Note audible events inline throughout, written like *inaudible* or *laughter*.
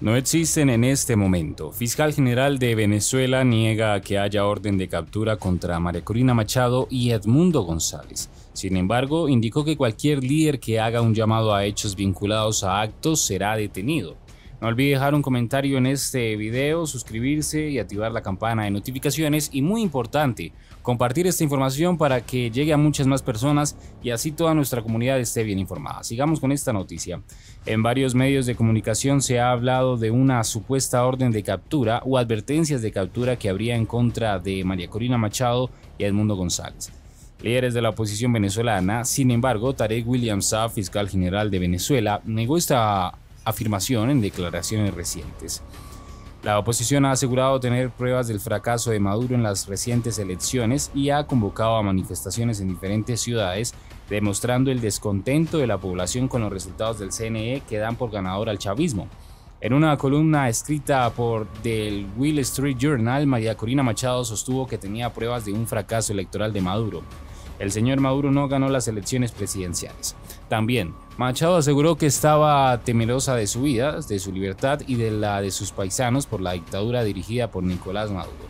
no existen en este momento. Fiscal General de Venezuela niega que haya orden de captura contra María Corina Machado y Edmundo González. Sin embargo, indicó que cualquier líder que haga un llamado a hechos vinculados a actos será detenido. No olvide dejar un comentario en este video, suscribirse y activar la campana de notificaciones y muy importante, compartir esta información para que llegue a muchas más personas y así toda nuestra comunidad esté bien informada. Sigamos con esta noticia. En varios medios de comunicación se ha hablado de una supuesta orden de captura o advertencias de captura que habría en contra de María Corina Machado y Edmundo González líderes de la oposición venezolana. Sin embargo, Tarek William Saab, fiscal general de Venezuela, negó esta afirmación en declaraciones recientes. La oposición ha asegurado tener pruebas del fracaso de Maduro en las recientes elecciones y ha convocado a manifestaciones en diferentes ciudades, demostrando el descontento de la población con los resultados del CNE que dan por ganador al chavismo. En una columna escrita por The Wall Street Journal, María Corina Machado sostuvo que tenía pruebas de un fracaso electoral de Maduro. El señor Maduro no ganó las elecciones presidenciales. También, Machado aseguró que estaba temerosa de su vida, de su libertad y de la de sus paisanos por la dictadura dirigida por Nicolás Maduro.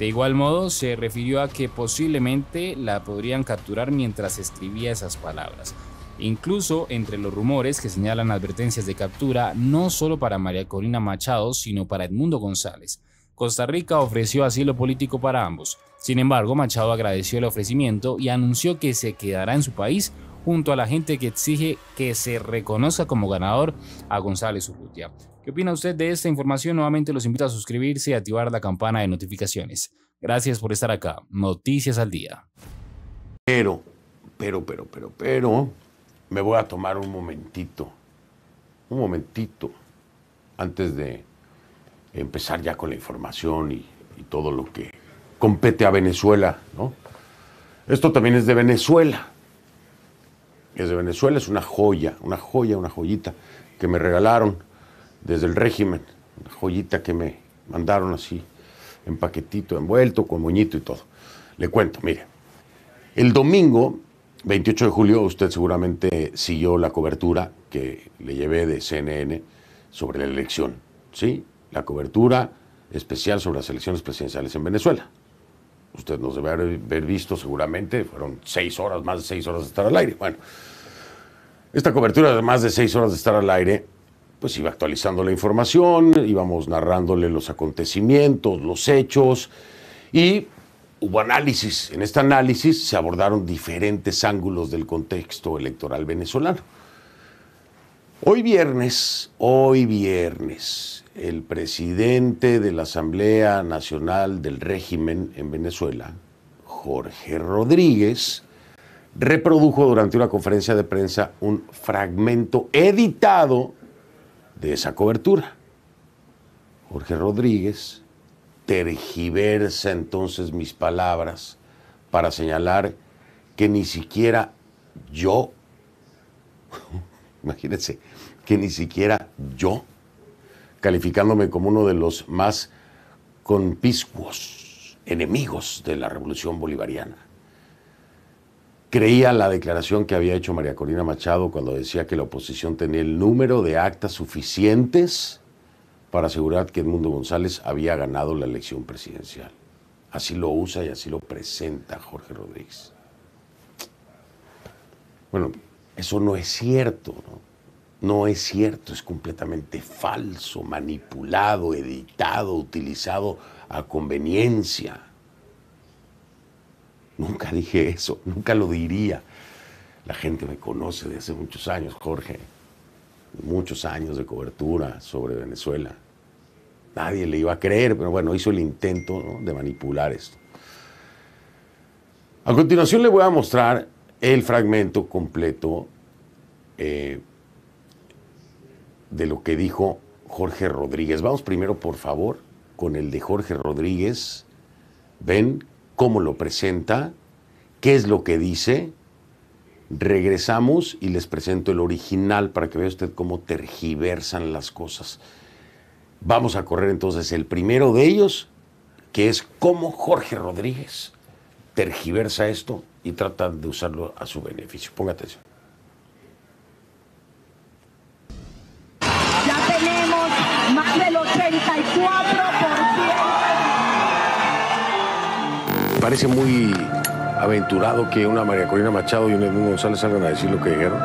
De igual modo, se refirió a que posiblemente la podrían capturar mientras escribía esas palabras. Incluso entre los rumores que señalan advertencias de captura no solo para María Corina Machado, sino para Edmundo González. Costa Rica ofreció asilo político para ambos. Sin embargo, Machado agradeció el ofrecimiento y anunció que se quedará en su país junto a la gente que exige que se reconozca como ganador a González Urrutia. ¿Qué opina usted de esta información? Nuevamente los invito a suscribirse y activar la campana de notificaciones. Gracias por estar acá. Noticias al día. Pero, pero, pero, pero, pero, me voy a tomar un momentito, un momentito, antes de empezar ya con la información y, y todo lo que compete a Venezuela, ¿no? Esto también es de Venezuela es de Venezuela, es una joya, una joya, una joyita que me regalaron desde el régimen, una joyita que me mandaron así, en paquetito, envuelto, con moñito y todo. Le cuento, mire, el domingo 28 de julio usted seguramente siguió la cobertura que le llevé de CNN sobre la elección, ¿sí? La cobertura especial sobre las elecciones presidenciales en Venezuela usted nos debe haber visto seguramente, fueron seis horas, más de seis horas de estar al aire. Bueno, esta cobertura de más de seis horas de estar al aire, pues iba actualizando la información, íbamos narrándole los acontecimientos, los hechos, y hubo análisis. En este análisis se abordaron diferentes ángulos del contexto electoral venezolano. Hoy viernes, hoy viernes, el presidente de la Asamblea Nacional del Régimen en Venezuela, Jorge Rodríguez, reprodujo durante una conferencia de prensa un fragmento editado de esa cobertura. Jorge Rodríguez tergiversa entonces mis palabras para señalar que ni siquiera yo, *laughs* imagínense, que ni siquiera yo calificándome como uno de los más conspicuos enemigos de la revolución bolivariana. Creía la declaración que había hecho María Corina Machado cuando decía que la oposición tenía el número de actas suficientes para asegurar que Edmundo González había ganado la elección presidencial. Así lo usa y así lo presenta Jorge Rodríguez. Bueno, eso no es cierto. ¿no? no es cierto, es completamente falso, manipulado, editado, utilizado a conveniencia. Nunca dije eso, nunca lo diría. La gente me conoce desde hace muchos años, Jorge. Muchos años de cobertura sobre Venezuela. Nadie le iba a creer, pero bueno, hizo el intento de manipular esto. A continuación le voy a mostrar el fragmento completo eh, de lo que dijo Jorge Rodríguez. Vamos primero, por favor, con el de Jorge Rodríguez. Ven cómo lo presenta, qué es lo que dice. Regresamos y les presento el original para que vea usted cómo tergiversan las cosas. Vamos a correr entonces el primero de ellos, que es cómo Jorge Rodríguez tergiversa esto y trata de usarlo a su beneficio. Ponga atención. Parece muy aventurado que una María Corina Machado y un Edmundo González salgan a decir lo que dijeron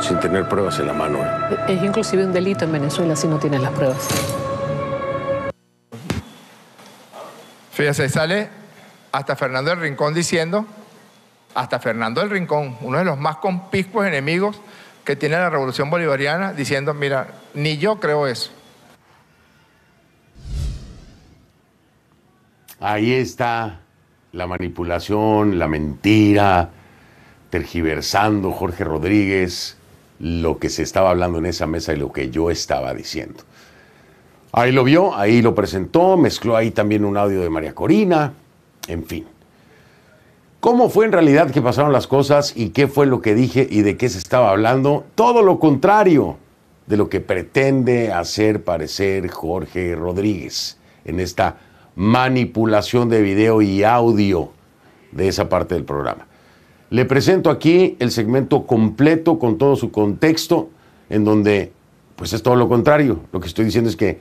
sin tener pruebas en la mano. ¿eh? Es inclusive un delito en Venezuela si no tienes las pruebas. Fíjense, sale hasta Fernando del Rincón diciendo, hasta Fernando del Rincón, uno de los más compiscos enemigos que tiene la revolución bolivariana, diciendo, mira, ni yo creo eso. Ahí está la manipulación, la mentira, tergiversando Jorge Rodríguez lo que se estaba hablando en esa mesa y lo que yo estaba diciendo. Ahí lo vio, ahí lo presentó, mezcló ahí también un audio de María Corina, en fin. ¿Cómo fue en realidad que pasaron las cosas y qué fue lo que dije y de qué se estaba hablando? Todo lo contrario de lo que pretende hacer parecer Jorge Rodríguez en esta manipulación de video y audio de esa parte del programa. Le presento aquí el segmento completo con todo su contexto, en donde pues es todo lo contrario. Lo que estoy diciendo es que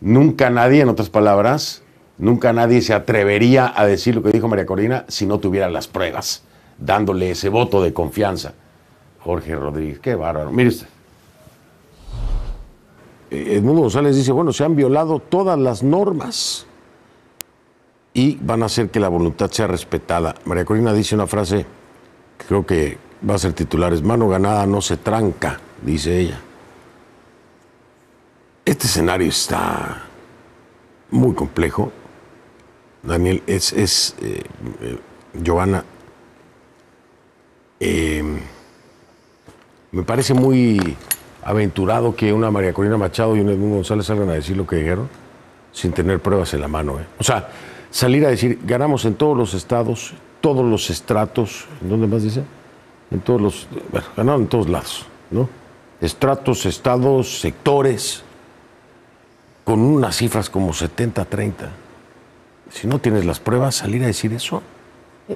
nunca nadie, en otras palabras, nunca nadie se atrevería a decir lo que dijo María Corina si no tuviera las pruebas, dándole ese voto de confianza. Jorge Rodríguez, qué bárbaro. Mire usted. Eh, Edmundo González dice, bueno, se han violado todas las normas y van a hacer que la voluntad sea respetada. María Corina dice una frase, que creo que va a ser titular, es mano ganada no se tranca, dice ella. Este escenario está muy complejo. Daniel, es, es eh, eh, Giovanna, eh, me parece muy aventurado que una María Corina Machado y un Edmundo González salgan a decir lo que dijeron sin tener pruebas en la mano. O sea, salir a decir, ganamos en todos los estados, todos los estratos, ¿en dónde más dice? En todos los, bueno, ganaron en todos lados, ¿no? Estratos, estados, sectores, con unas cifras como 70-30. Si no tienes las pruebas, salir a decir eso.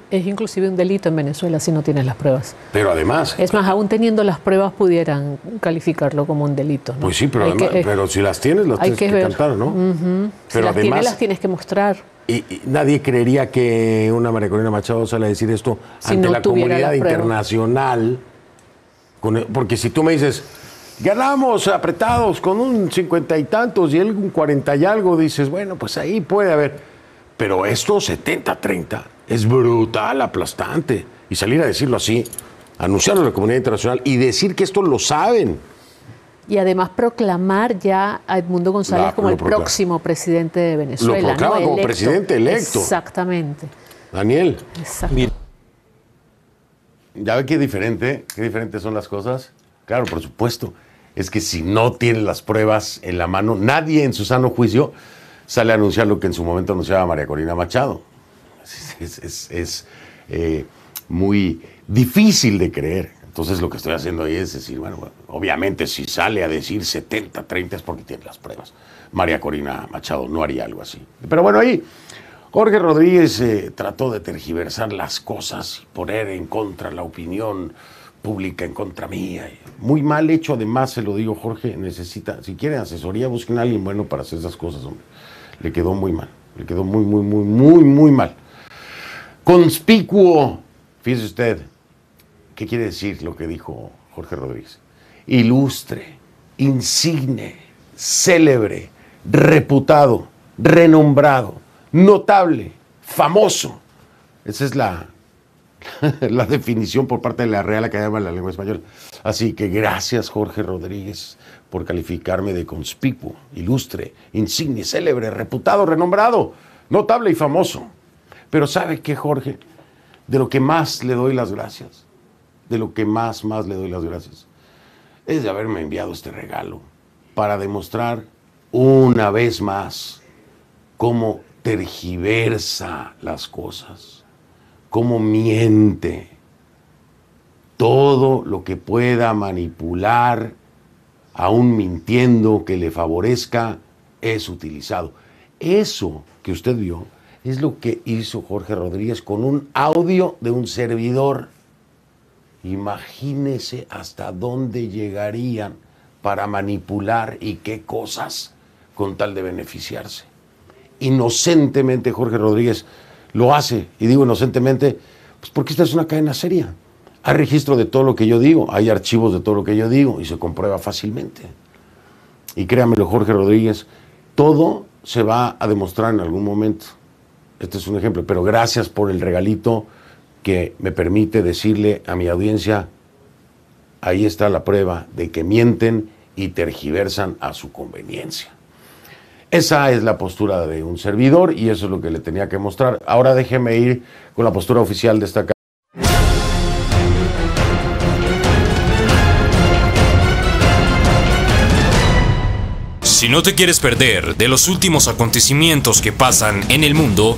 Es inclusive un delito en Venezuela si no tienes las pruebas. Pero además... Es más, aún teniendo las pruebas pudieran calificarlo como un delito. ¿no? Pues sí, pero, además, eh, pero si las tienes, las tienes que, cantar, ¿no? pero si las además, tienes, las tienes que mostrar. Y, nadie creería que una María Machado sale a decir esto ante la comunidad internacional. porque si tú me dices, ganamos apretados con un cincuenta y tantos y él un cuarenta y algo, dices, bueno, pues ahí puede haber. Pero esto 70-30 es brutal, aplastante. Y salir a decirlo así, anunciarlo a la comunidad internacional y decir que esto lo saben y además proclamar ya a Edmundo González como el próximo presidente de Venezuela. Lo proclama como presidente electo. Exactamente. Daniel. Exactamente. Ya ve qué diferente, qué diferentes son las cosas. Claro, por supuesto. Es que si no tiene las pruebas en la mano, nadie en su sano juicio sale a anunciar lo que en su momento anunciaba María Corina Machado. Es, eh, muy difícil de creer. Entonces lo que estoy haciendo ahí es decir, bueno, obviamente si sale a decir 70, 30 es porque tiene las pruebas. María Corina Machado no haría algo así. Pero bueno, ahí Jorge Rodríguez eh, trató de tergiversar las cosas, poner en contra la opinión pública, en contra mía. Muy mal hecho, además, se lo digo, Jorge, necesita, si quieren asesoría, busquen a alguien bueno para hacer esas cosas, hombre. Le quedó muy mal, le quedó muy, muy, muy, muy, muy mal. Conspicuo, fíjese usted, ¿Qué quiere decir lo que dijo Jorge Rodríguez? Ilustre, insigne, célebre, reputado, renombrado, notable, famoso. Esa es la, *laughs* la definición por parte de la Real Academia de la Lengua Española. Así que gracias Jorge Rodríguez por calificarme de conspicuo, ilustre, insigne, célebre, reputado, renombrado, notable y famoso. Pero ¿sabe qué, Jorge? De lo que más le doy las gracias de lo que más, más le doy las gracias, es de haberme enviado este regalo para demostrar una vez más cómo tergiversa las cosas, cómo miente todo lo que pueda manipular, aún mintiendo que le favorezca, es utilizado. Eso que usted vio es lo que hizo Jorge Rodríguez con un audio de un servidor. Imagínese hasta dónde llegarían para manipular y qué cosas con tal de beneficiarse. Inocentemente Jorge Rodríguez lo hace, y digo inocentemente, pues porque esta es una cadena seria. Hay registro de todo lo que yo digo, hay archivos de todo lo que yo digo y se comprueba fácilmente. Y créamelo, Jorge Rodríguez, todo se va a demostrar en algún momento. Este es un ejemplo, pero gracias por el regalito que me permite decirle a mi audiencia, ahí está la prueba de que mienten y tergiversan a su conveniencia. Esa es la postura de un servidor y eso es lo que le tenía que mostrar. Ahora déjeme ir con la postura oficial de esta casa Si no te quieres perder de los últimos acontecimientos que pasan en el mundo,